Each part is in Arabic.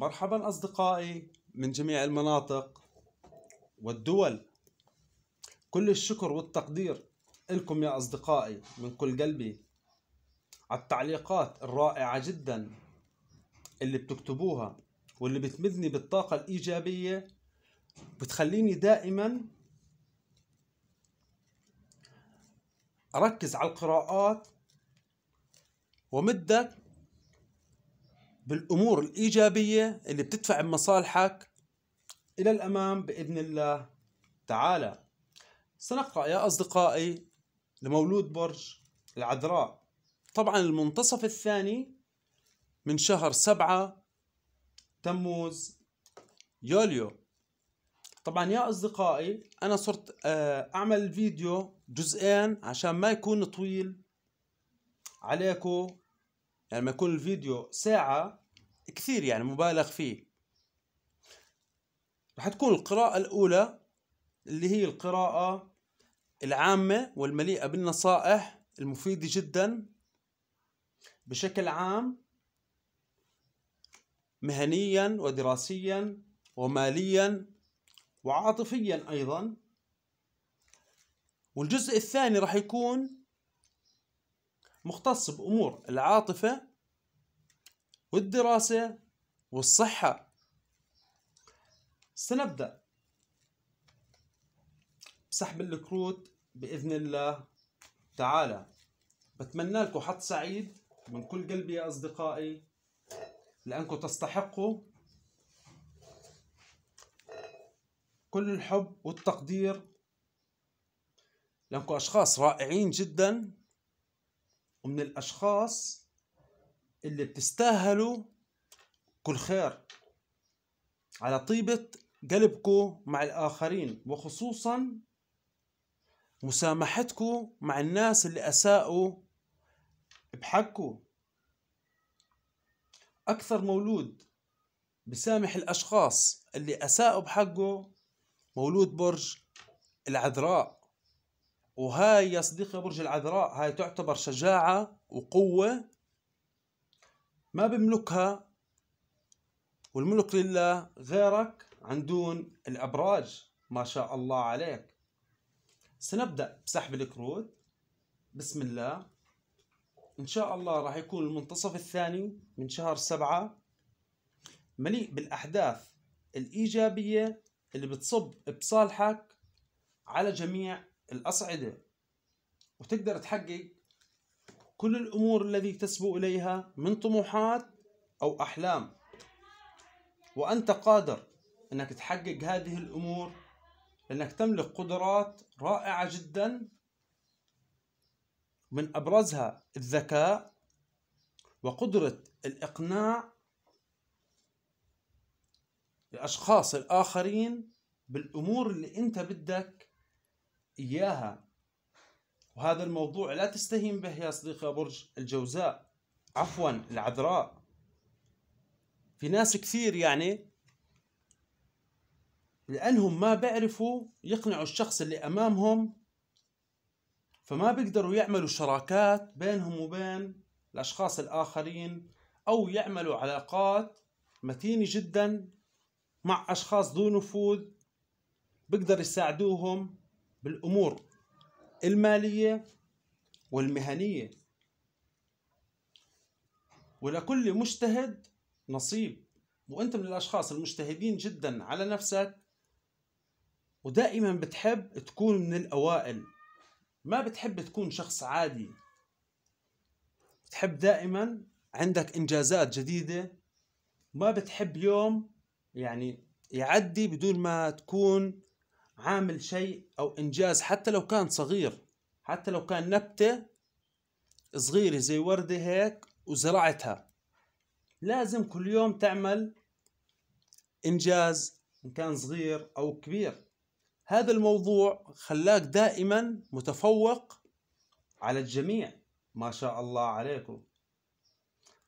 مرحبا أصدقائي من جميع المناطق والدول كل الشكر والتقدير لكم يا أصدقائي من كل قلبي على التعليقات الرائعة جدا اللي بتكتبوها واللي بتمدني بالطاقة الإيجابية بتخليني دائما أركز على القراءات ومدك بالامور الايجابيه اللي بتدفع بمصالحك الى الامام باذن الله تعالى سنقرا يا اصدقائي لمولود برج العذراء طبعا المنتصف الثاني من شهر سبعة تموز يوليو طبعا يا أصدقائي أنا صرت آه، أعمل الفيديو جزئين عشان ما يكون طويل عليكم يعني ما يكون الفيديو ساعة كثير يعني مبالغ فيه رح تكون القراءة الأولى اللي هي القراءة العامة والمليئة بالنصائح المفيدة جدا بشكل عام مهنيا ودراسيا وماليا وعاطفيا أيضا والجزء الثاني رح يكون مختص بأمور العاطفة والدراسة والصحة سنبدأ بسحب الكروت بإذن الله تعالى بتمنى لكم حظ سعيد من كل قلبي يا أصدقائي لأنكم تستحقوا كل الحب والتقدير لأنكم أشخاص رائعين جدا ومن الأشخاص اللي بتستاهلوا كل خير على طيبة قلبكم مع الآخرين وخصوصا مسامحتكم مع الناس اللي أساءوا بحقكم أكثر مولود بسامح الأشخاص اللي أساءوا بحقه مولود برج العذراء وهاي يا صديقي برج العذراء هاي تعتبر شجاعة وقوة ما بملكها والملك لله غيرك عن دون الأبراج ما شاء الله عليك سنبدأ بسحب الكروت بسم الله إن شاء الله راح يكون المنتصف الثاني من شهر سبعة مليء بالأحداث الإيجابية اللي بتصب بصالحك على جميع الأصعدة وتقدر تحقق كل الأمور التي تسبو إليها من طموحات أو أحلام وأنت قادر أنك تحقق هذه الأمور لأنك تملك قدرات رائعة جدا من أبرزها الذكاء وقدرة الإقناع الأشخاص الآخرين بالأمور اللي أنت بدك إياها وهذا الموضوع لا تستهين به يا صديقي برج الجوزاء عفوا العذراء في ناس كثير يعني لأنهم ما بيعرفوا يقنعوا الشخص اللي أمامهم فما بيقدروا يعملوا شراكات بينهم وبين الأشخاص الآخرين أو يعملوا علاقات متينة جدا مع أشخاص ذو نفوذ بيقدر يساعدوهم بالأمور المالية والمهنية ولكل مجتهد نصيب وانت من الاشخاص المجتهدين جدا على نفسك ودائما بتحب تكون من الاوائل ما بتحب تكون شخص عادي بتحب دائما عندك انجازات جديده ما بتحب يوم يعني يعدي بدون ما تكون عامل شيء أو إنجاز حتى لو كان صغير حتى لو كان نبتة صغيرة زي وردة هيك وزرعتها لازم كل يوم تعمل إنجاز إن كان صغير أو كبير هذا الموضوع خلاك دائما متفوق على الجميع ما شاء الله عليكم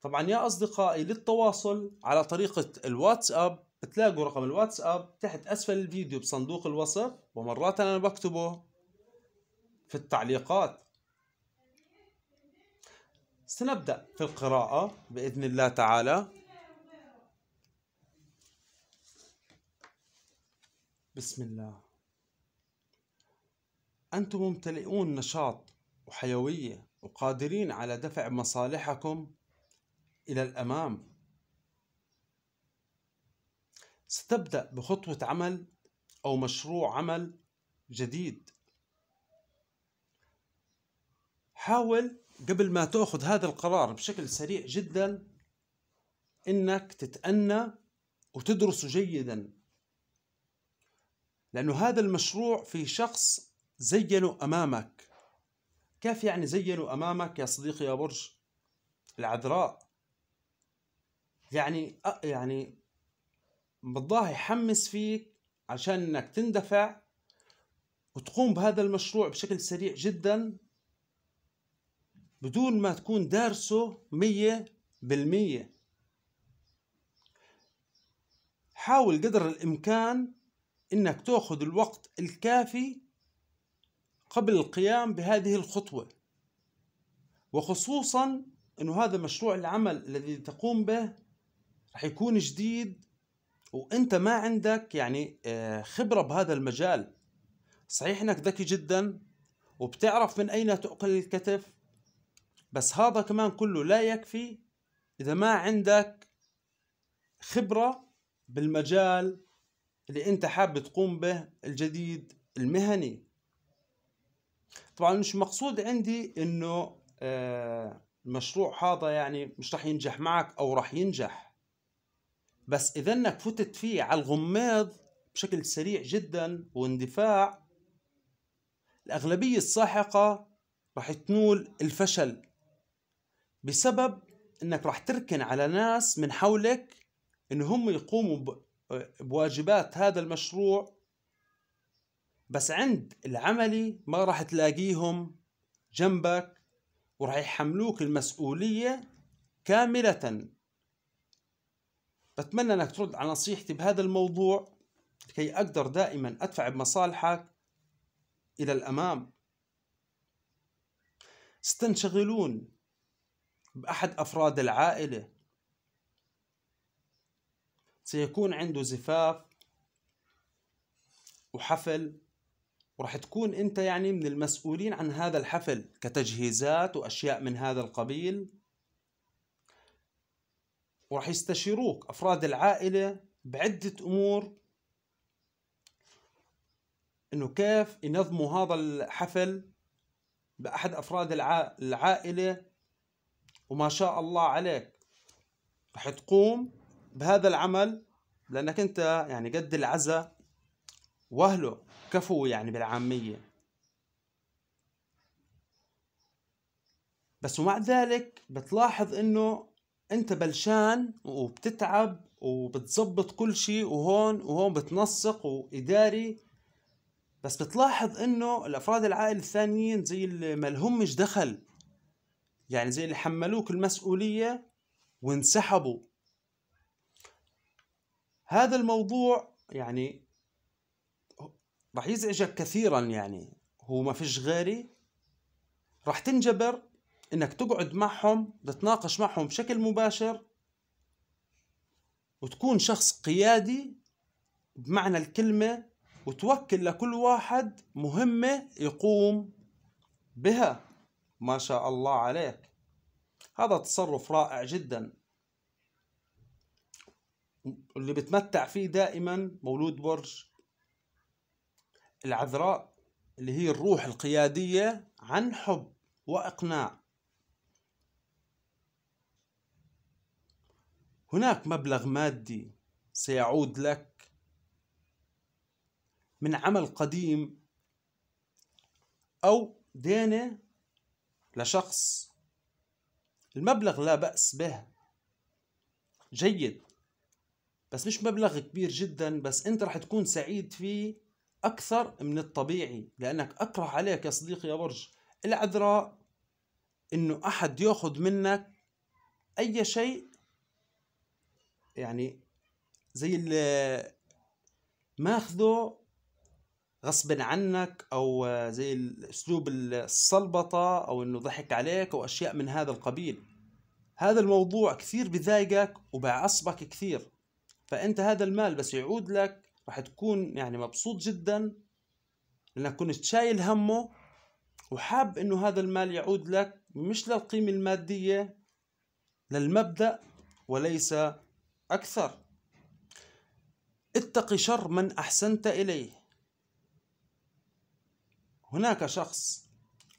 طبعا يا أصدقائي للتواصل على طريقة الواتساب بتلاقوا رقم الواتساب تحت أسفل الفيديو بصندوق الوصف ومرات أنا بكتبه في التعليقات سنبدأ في القراءة بإذن الله تعالى بسم الله أنتم ممتلئون نشاط وحيوية وقادرين على دفع مصالحكم إلى الأمام ستبدأ بخطوة عمل أو مشروع عمل جديد حاول قبل ما تأخذ هذا القرار بشكل سريع جدا إنك تتأنى وتدرسه جيدا لأنه هذا المشروع في شخص زينه أمامك كيف يعني زينه أمامك يا صديقي يا برج العذراء يعني يعني بالله يحمس فيك عشان انك تندفع وتقوم بهذا المشروع بشكل سريع جدا بدون ما تكون دارسه مية بالمية حاول قدر الإمكان إنك تأخذ الوقت الكافي قبل القيام بهذه الخطوة وخصوصا أنه هذا مشروع العمل الذي تقوم به رح يكون جديد وانت ما عندك يعني آه، خبره بهذا المجال صحيح انك ذكي جدا وبتعرف من اين تؤكل الكتف بس هذا كمان كله لا يكفي اذا ما عندك خبره بالمجال اللي انت حابب تقوم به الجديد المهني طبعا مش مقصود عندي انه آه، المشروع هذا يعني مش راح ينجح معك او راح ينجح بس اذا انك فتت فيه على الغماض بشكل سريع جدا واندفاع الاغلبيه الساحقه راح تنول الفشل بسبب انك راح تركن على ناس من حولك ان هم يقوموا بواجبات هذا المشروع بس عند العملي ما راح تلاقيهم جنبك وراح يحملوك المسؤولية كاملة بتمنى انك ترد على نصيحتي بهذا الموضوع لكي اقدر دائما ادفع بمصالحك الى الامام ستنشغلون باحد افراد العائله سيكون عنده زفاف وحفل ورح تكون انت يعني من المسؤولين عن هذا الحفل كتجهيزات واشياء من هذا القبيل وراح يستشيروك أفراد العائلة بعدة أمور إنه كيف ينظموا هذا الحفل بأحد أفراد العائلة وما شاء الله عليك رح تقوم بهذا العمل لأنك أنت يعني قد العزة وأهله كفو يعني بالعامية بس ومع ذلك بتلاحظ انه انت بلشان وبتتعب وبتظبط كل شيء وهون وهون بتنسق واداري بس بتلاحظ انه الافراد العائله الثانيين زي اللي ما لهمش دخل يعني زي اللي حملوك المسؤوليه وانسحبوا هذا الموضوع يعني رح يزعجك كثيرا يعني هو ما فيش غيري رح تنجبر انك تقعد معهم تتناقش معهم بشكل مباشر وتكون شخص قيادي بمعنى الكلمة وتوكل لكل واحد مهمة يقوم بها ما شاء الله عليك هذا تصرف رائع جدا اللي بتمتع فيه دائما مولود برج العذراء اللي هي الروح القيادية عن حب وإقناع هناك مبلغ مادي سيعود لك من عمل قديم أو دينة لشخص المبلغ لا بأس به جيد بس مش مبلغ كبير جدا بس انت رح تكون سعيد فيه أكثر من الطبيعي لأنك أكره عليك يا صديقي يا برج العذراء إنه أحد يأخذ منك أي شيء يعني زي اللي ماخذه غصب عنك او زي اسلوب الصلبطه او انه ضحك عليك او اشياء من هذا القبيل هذا الموضوع كثير بضايقك وبعصبك كثير فانت هذا المال بس يعود لك راح تكون يعني مبسوط جدا لانك كنت شايل همه وحاب انه هذا المال يعود لك مش للقيمه الماديه للمبدا وليس أكثر اتق شر من أحسنت إليه هناك شخص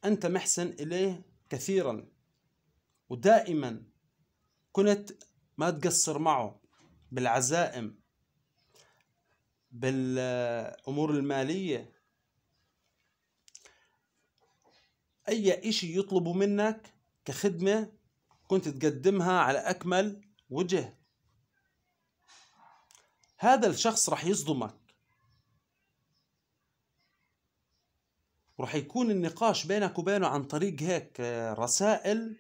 أنت محسن إليه كثيرا ودائما كنت ما تقصر معه بالعزائم بالأمور المالية أي إشي يطلب منك كخدمة كنت تقدمها على أكمل وجه هذا الشخص راح يصدمك وراح يكون النقاش بينك وبينه عن طريق هيك آه، رسائل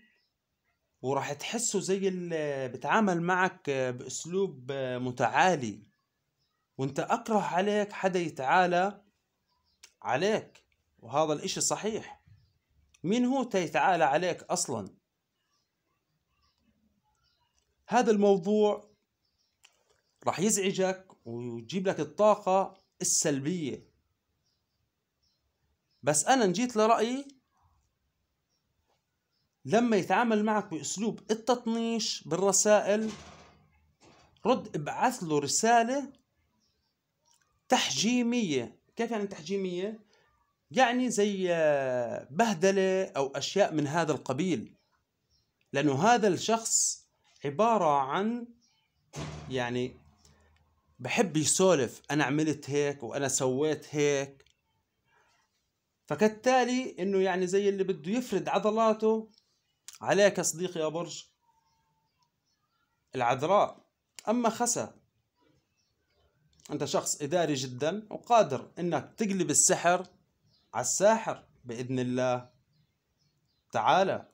وراح تحسه زي اللي آه، بتعامل معك آه، بأسلوب متعالي وانت أكره عليك حدا يتعالى عليك وهذا الإشي صحيح مين هو تيتعالى عليك أصلا هذا الموضوع راح يزعجك ويجيب لك الطاقة السلبية بس أنا جيت لرأيي لما يتعامل معك بأسلوب التطنيش بالرسائل رد ابعث له رسالة تحجيمية كيف يعني تحجيمية؟ يعني زي آه، بهدلة أو أشياء من هذا القبيل لأنه هذا الشخص عبارة عن يعني بحب يسولف انا عملت هيك وانا سويت هيك فكالتالي انه يعني زي اللي بده يفرد عضلاته عليك يا صديقي يا برج العذراء اما خسا انت شخص اداري جدا وقادر انك تقلب السحر على الساحر باذن الله تعالى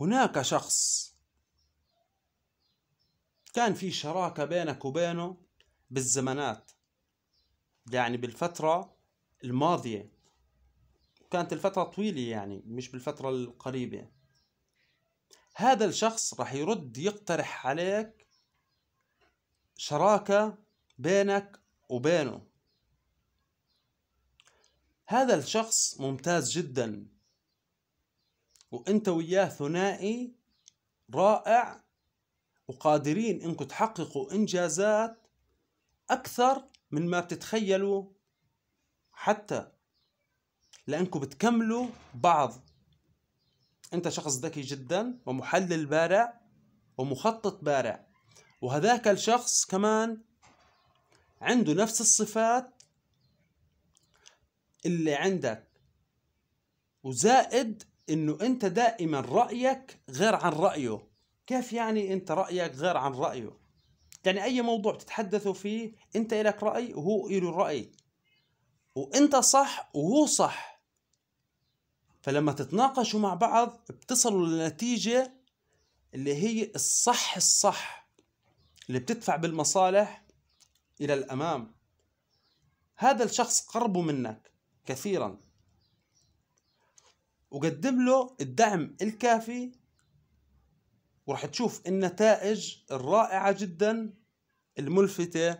هناك شخص كان في شراكة بينك وبينه بالزمانات يعني بالفترة الماضية كانت الفترة طويلة يعني مش بالفترة القريبة هذا الشخص رح يرد يقترح عليك شراكة بينك وبينه هذا الشخص ممتاز جدا وانت وياه ثنائي رائع وقادرين انكم تحققوا انجازات اكثر من ما بتتخيلوا حتى لانكم بتكملوا بعض انت شخص ذكي جدا ومحلل بارع ومخطط بارع وهذاك الشخص كمان عنده نفس الصفات اللي عندك وزائد انه انت دائما رايك غير عن رايه كيف يعني أنت رأيك غير عن رأيه يعني أي موضوع بتتحدثوا فيه أنت إلك رأي وهو له رأي وأنت صح وهو صح فلما تتناقشوا مع بعض بتصلوا لنتيجة اللي هي الصح الصح اللي بتدفع بالمصالح إلى الأمام هذا الشخص قربه منك كثيرا وقدم له الدعم الكافي وراح تشوف النتائج الرائعة جدا الملفتة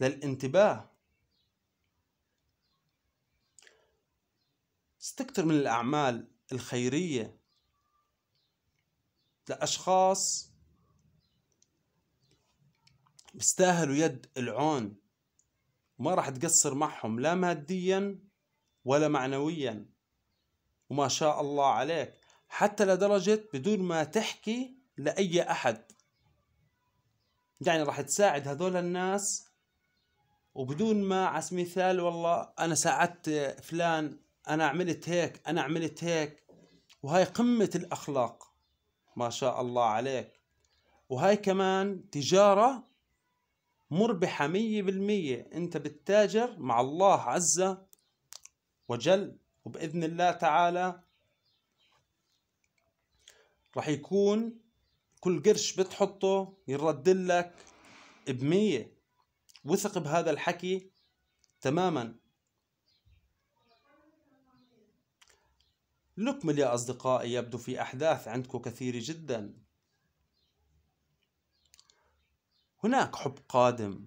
للانتباه استكثر من الأعمال الخيرية لأشخاص بيستاهلوا يد العون ما راح تقصر معهم لا ماديا ولا معنويا وما شاء الله عليك حتى لدرجة بدون ما تحكي لأي أحد يعني راح تساعد هذول الناس وبدون ما عس مثال والله أنا ساعدت فلان أنا عملت هيك أنا عملت هيك وهاي قمة الأخلاق ما شاء الله عليك وهاي كمان تجارة مربحة مية بالمية أنت بتتاجر مع الله عز وجل وبإذن الله تعالى راح يكون كل قرش بتحطه يرد لك بمية وثق بهذا الحكي تماما نكمل يا أصدقائي يبدو في أحداث عندكم كثيرة جدا هناك حب قادم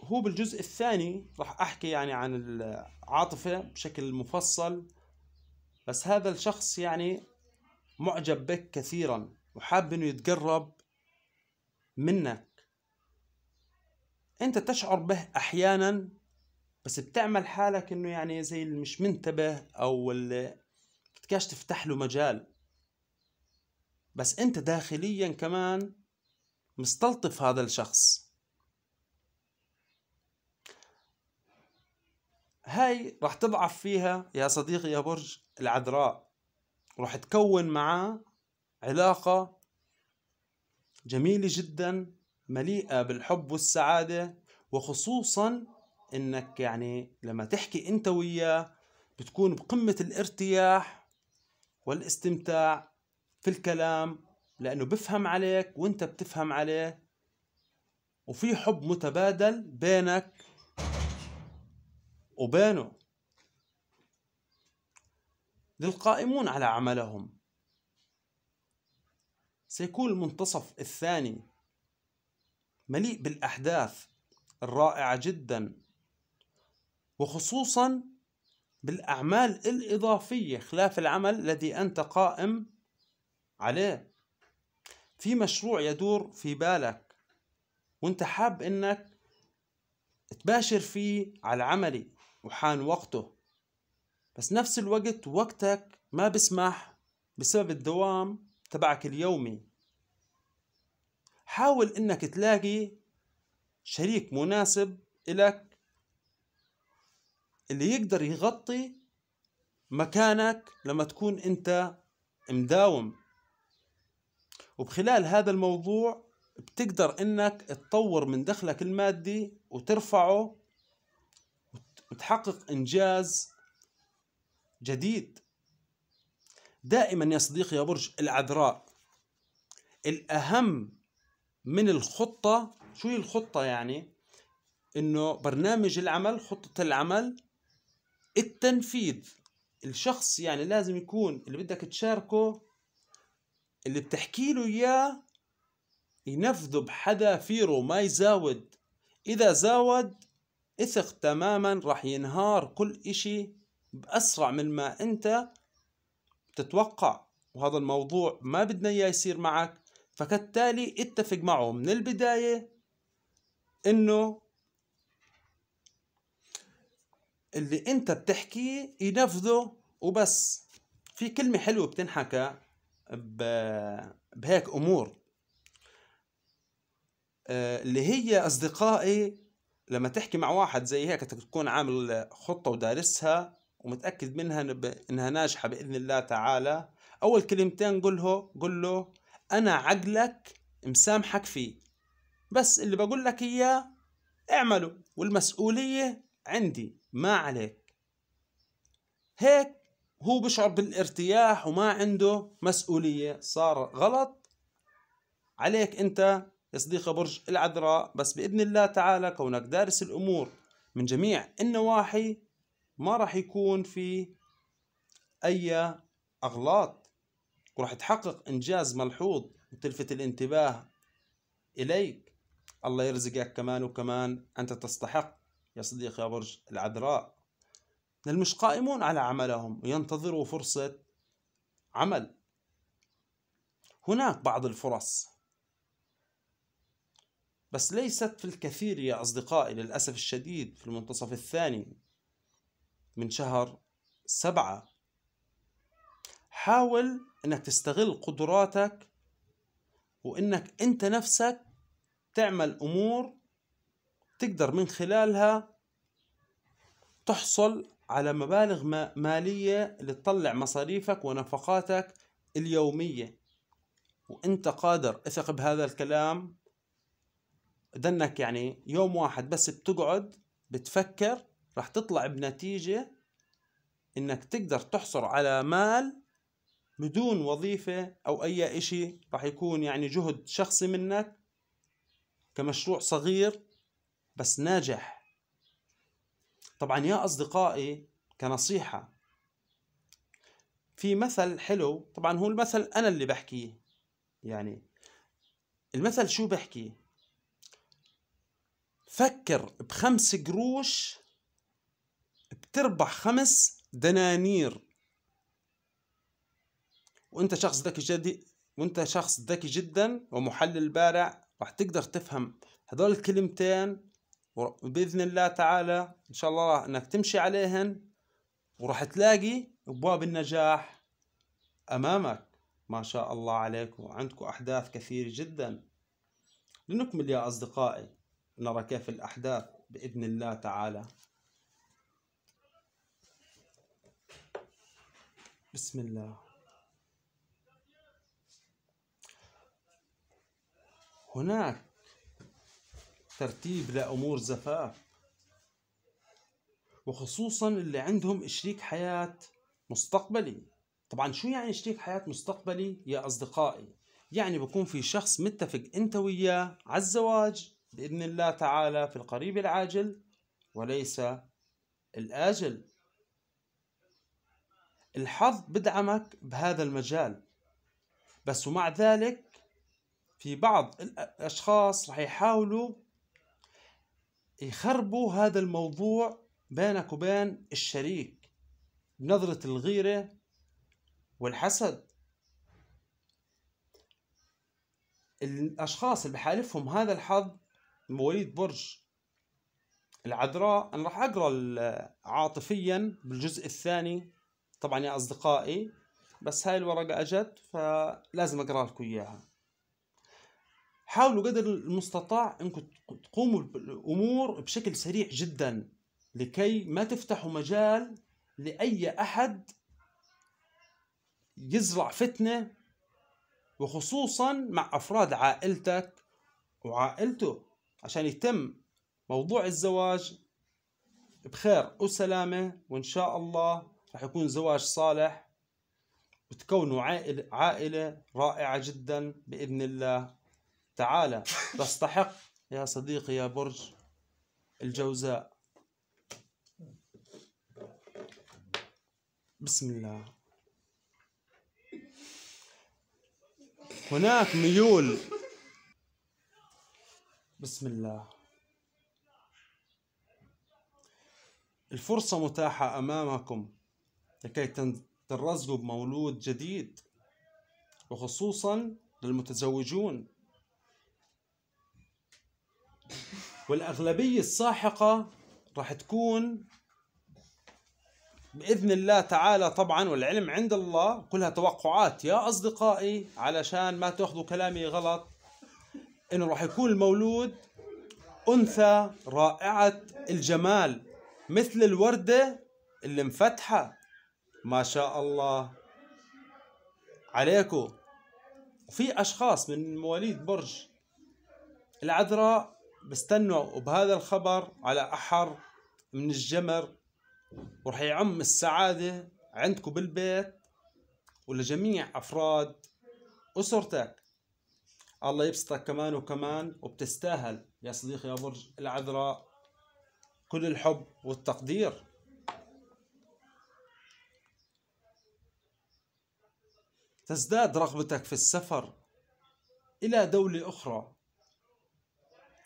هو بالجزء الثاني راح أحكي يعني عن العاطفة بشكل مفصل بس هذا الشخص يعني معجب بك كثيرا وحاب انه يتقرب منك انت تشعر به احيانا بس بتعمل حالك انه يعني زي اللي مش منتبه او اللي بتكاش تفتح له مجال بس انت داخليا كمان مستلطف هذا الشخص هاي راح تضعف فيها يا صديقي يا برج العذراء وراح تكون معاه علاقة جميلة جدا مليئة بالحب والسعادة وخصوصا انك يعني لما تحكي انت وياه بتكون بقمة الارتياح والاستمتاع في الكلام لانه بفهم عليك وانت بتفهم عليه وفي حب متبادل بينك وبينه للقائمون على عملهم سيكون المنتصف الثاني مليء بالأحداث الرائعة جدا وخصوصا بالأعمال الإضافية خلاف العمل الذي أنت قائم عليه في مشروع يدور في بالك وانت حاب انك تباشر فيه على العملي وحان وقته بس نفس الوقت وقتك ما بسمح بسبب الدوام تبعك اليومي حاول انك تلاقي شريك مناسب إلك اللي يقدر يغطي مكانك لما تكون انت مداوم وبخلال هذا الموضوع بتقدر انك تطور من دخلك المادي وترفعه وتحقق انجاز جديد دائما يا صديقي يا برج العذراء الأهم من الخطة شو هي الخطة يعني إنه برنامج العمل خطة العمل التنفيذ الشخص يعني لازم يكون اللي بدك تشاركه اللي بتحكي له إياه ينفذه بحذافيره ما يزاود إذا زاود اثق تماما راح ينهار كل إشي بأسرع من ما أنت تتوقع وهذا الموضوع ما بدنا إياه يصير معك فكالتالي اتفق معه من البداية إنه اللي أنت بتحكيه ينفذه وبس في كلمة حلوة بتنحكى بهيك أمور آه، اللي هي أصدقائي لما تحكي مع واحد زي هيك تكون عامل خطة ودارسها ومتأكد منها إنها ناجحة بإذن الله تعالى أول كلمتين قله قل له أنا عقلك مسامحك فيه بس اللي بقول لك إياه اعمله والمسؤولية عندي ما عليك هيك هو بشعر بالارتياح وما عنده مسؤولية صار غلط عليك أنت يا صديقي برج العذراء بس بإذن الله تعالى كونك دارس الأمور من جميع النواحي ما راح يكون في اي اغلاط وراح تحقق انجاز ملحوظ وتلفت الانتباه اليك الله يرزقك كمان وكمان انت تستحق يا صديقي يا برج العذراء المش قائمون على عملهم وينتظروا فرصة عمل هناك بعض الفرص بس ليست في الكثير يا أصدقائي للأسف الشديد في المنتصف الثاني من شهر سبعة حاول انك تستغل قدراتك وانك انت نفسك تعمل امور تقدر من خلالها تحصل على مبالغ مالية اللي تطلع مصاريفك ونفقاتك اليومية وانت قادر اثق بهذا الكلام دنك يعني يوم واحد بس بتقعد بتفكر رح تطلع بنتيجة انك تقدر تحصل على مال بدون وظيفة او اي اشي رح يكون يعني جهد شخصي منك كمشروع صغير بس ناجح طبعا يا اصدقائي كنصيحة في مثل حلو طبعا هو المثل انا اللي بحكيه يعني المثل شو بحكي فكر بخمس قروش بتربح خمس دنانير وانت شخص ذكي جدي وانت شخص ذكي جدا ومحلل بارع راح تقدر تفهم هذول الكلمتين وباذن الله تعالى ان شاء الله انك تمشي عليهن وراح تلاقي ابواب النجاح امامك ما شاء الله عليكم وعندكم احداث كثير جدا لنكمل يا اصدقائي نرى كيف الاحداث باذن الله تعالى بسم الله هناك ترتيب لأمور زفاف وخصوصا اللي عندهم شريك حياة مستقبلي طبعا شو يعني شريك حياة مستقبلي يا أصدقائي يعني بكون في شخص متفق أنت وياه على الزواج بإذن الله تعالى في القريب العاجل وليس الآجل الحظ بدعمك بهذا المجال بس ومع ذلك في بعض الأشخاص رح يحاولوا يخربوا هذا الموضوع بينك وبين الشريك بنظرة الغيرة والحسد الأشخاص اللي بحالفهم هذا الحظ مواليد برج العذراء أنا راح أقرأ عاطفيا بالجزء الثاني طبعا يا أصدقائي بس هاي الورقة أجت فلازم أقرأ لكم إياها حاولوا قدر المستطاع أنكم تقوموا بالأمور بشكل سريع جدا لكي ما تفتحوا مجال لأي أحد يزرع فتنة وخصوصا مع أفراد عائلتك وعائلته عشان يتم موضوع الزواج بخير وسلامة وإن شاء الله راح يكون زواج صالح وتكونوا عائلة عائلة رائعة جدا بإذن الله تعالى تستحق يا صديقي يا برج الجوزاء بسم الله هناك ميول بسم الله الفرصة متاحة أمامكم لكي ترزقوا بمولود جديد وخصوصا للمتزوجون والأغلبية الساحقة راح تكون بإذن الله تعالى طبعا والعلم عند الله كلها توقعات يا أصدقائي علشان ما تأخذوا كلامي غلط إنه راح يكون المولود أنثى رائعة الجمال مثل الوردة اللي مفتحة ما شاء الله عليكم وفي اشخاص من مواليد برج العذراء بستنوا بهذا الخبر على احر من الجمر ورح يعم السعاده عندكم بالبيت ولجميع افراد اسرتك الله يبسطك كمان وكمان وبتستاهل يا صديقي يا برج العذراء كل الحب والتقدير تزداد رغبتك في السفر إلى دولة أخرى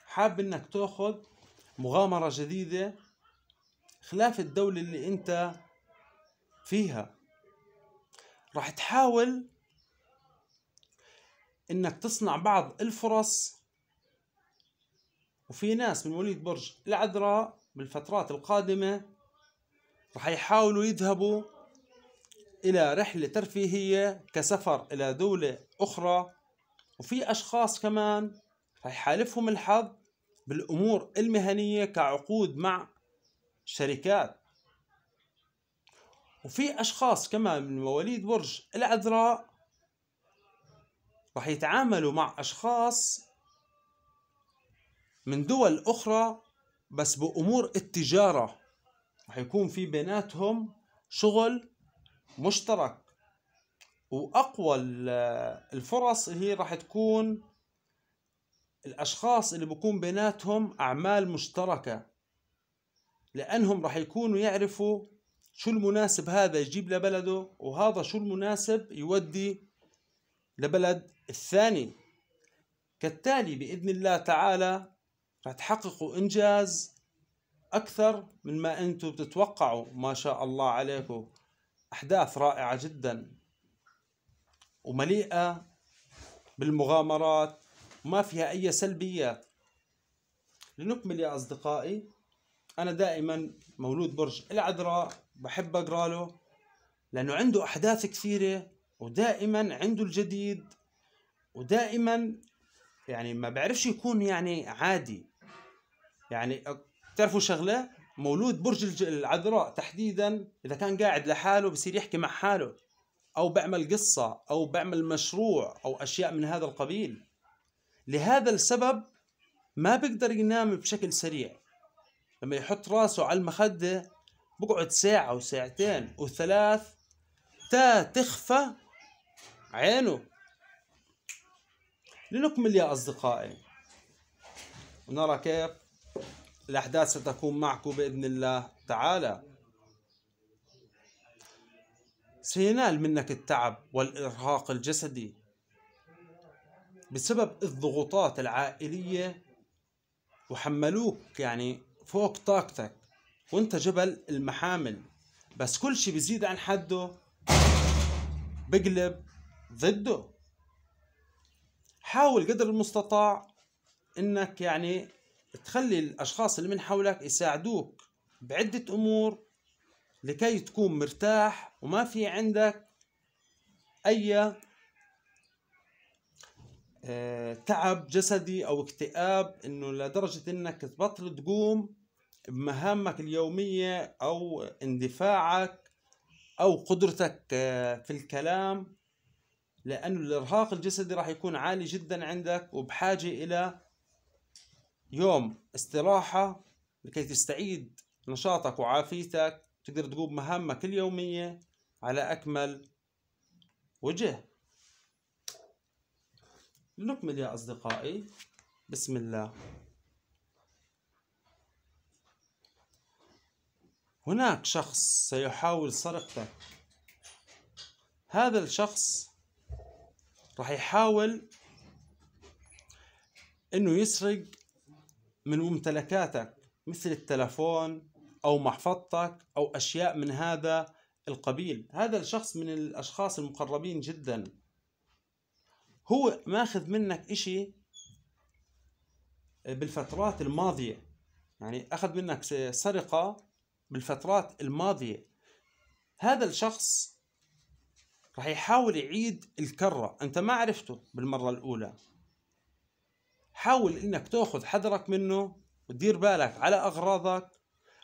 حاب إنك تأخذ مغامرة جديدة خلاف الدولة اللي أنت فيها راح تحاول إنك تصنع بعض الفرص وفي ناس من مواليد برج العذراء بالفترات القادمة راح يحاولوا يذهبوا إلى رحلة ترفيهية كسفر إلى دولة أخرى وفي أشخاص كمان رح يحالفهم الحظ بالأمور المهنية كعقود مع شركات وفي أشخاص كمان من مواليد برج العذراء رح يتعاملوا مع أشخاص من دول أخرى بس بأمور التجارة رح يكون في بيناتهم شغل مشترك واقوى الفرص هي راح تكون الاشخاص اللي بكون بيناتهم اعمال مشتركه لانهم راح يكونوا يعرفوا شو المناسب هذا يجيب لبلده وهذا شو المناسب يودي لبلد الثاني كالتالي باذن الله تعالى راح تحققوا انجاز اكثر من ما انتم بتتوقعوا ما شاء الله عليكم أحداث رائعة جدا ومليئة بالمغامرات وما فيها أي سلبيات لنكمل يا أصدقائي أنا دائما مولود برج العذراء بحب أقرأ له لأنه عنده أحداث كثيرة ودائما عنده الجديد ودائما يعني ما بعرفش يكون يعني عادي يعني تعرفوا شغلة مولود برج العذراء تحديدا اذا كان قاعد لحاله بصير يحكي مع حاله او بعمل قصه او بعمل مشروع او اشياء من هذا القبيل لهذا السبب ما بيقدر ينام بشكل سريع لما يحط راسه على المخده بقعد ساعه وساعتين وثلاث تا تخفى عينه لنكمل يا اصدقائي ونرى كيف الأحداث ستكون معكم بإذن الله تعالى سينال منك التعب والإرهاق الجسدي بسبب الضغوطات العائلية وحملوك يعني فوق طاقتك وانت جبل المحامل بس كل شيء بيزيد عن حده بقلب ضده حاول قدر المستطاع انك يعني تخلي الأشخاص اللي من حولك يساعدوك بعدة أمور لكي تكون مرتاح وما في عندك أي آه، تعب جسدي أو اكتئاب إنه لدرجة إنك تبطل تقوم بمهامك اليومية أو اندفاعك أو قدرتك آه، في الكلام لأنه الإرهاق الجسدي راح يكون عالي جدا عندك وبحاجة إلى يوم استراحة لكي تستعيد نشاطك وعافيتك تقدر تقوم مهامك اليومية على أكمل وجه لنكمل يا أصدقائي بسم الله هناك شخص سيحاول سرقتك هذا الشخص راح يحاول انه يسرق من ممتلكاتك مثل التلفون أو محفظتك أو أشياء من هذا القبيل هذا الشخص من الأشخاص المقربين جدا هو ماخذ منك إشي بالفترات الماضية يعني أخذ منك سرقة بالفترات الماضية هذا الشخص رح يحاول يعيد الكرة أنت ما عرفته بالمرة الأولى حاول انك تاخذ حذرك منه ودير بالك على اغراضك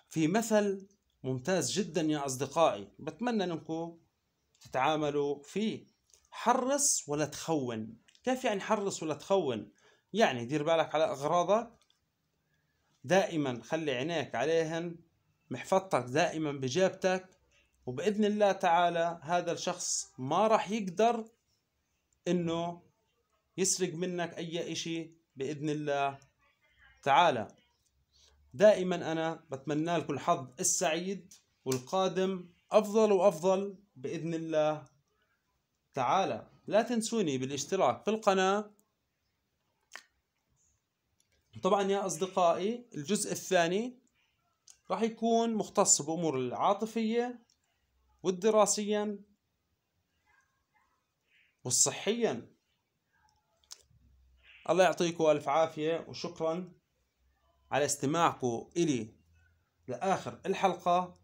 في مثل ممتاز جدا يا اصدقائي بتمنى انكم تتعاملوا فيه حرص ولا تخون كيف يعني حرص ولا تخون يعني دير بالك على اغراضك دائما خلي عينيك عليهن محفظتك دائما بجيبتك وباذن الله تعالى هذا الشخص ما راح يقدر انه يسرق منك اي اشي باذن الله تعالى دائما انا بتمنى لكم الحظ السعيد والقادم افضل وافضل باذن الله تعالى لا تنسوني بالاشتراك في القناه طبعا يا اصدقائي الجزء الثاني راح يكون مختص بامور العاطفيه والدراسيا والصحيا الله يعطيكم ألف عافية وشكرا على استماعكم إلي لآخر الحلقة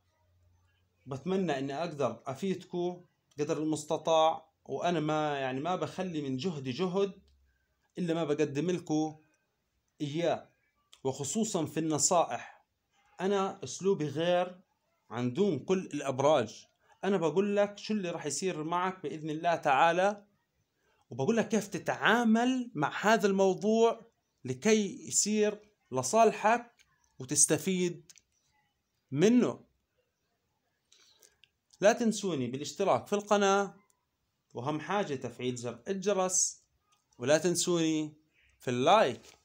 بتمنى إني أقدر أفيدكم قدر المستطاع وأنا ما يعني ما بخلي من جهدي جهد إلا ما بقدم لكم إياه وخصوصا في النصائح أنا أسلوبي غير عن دون كل الأبراج أنا بقول لك شو اللي راح يصير معك بإذن الله تعالى وبقول لك كيف تتعامل مع هذا الموضوع لكي يصير لصالحك وتستفيد منه لا تنسوني بالاشتراك في القناة وهم حاجة تفعيل زر الجرس ولا تنسوني في اللايك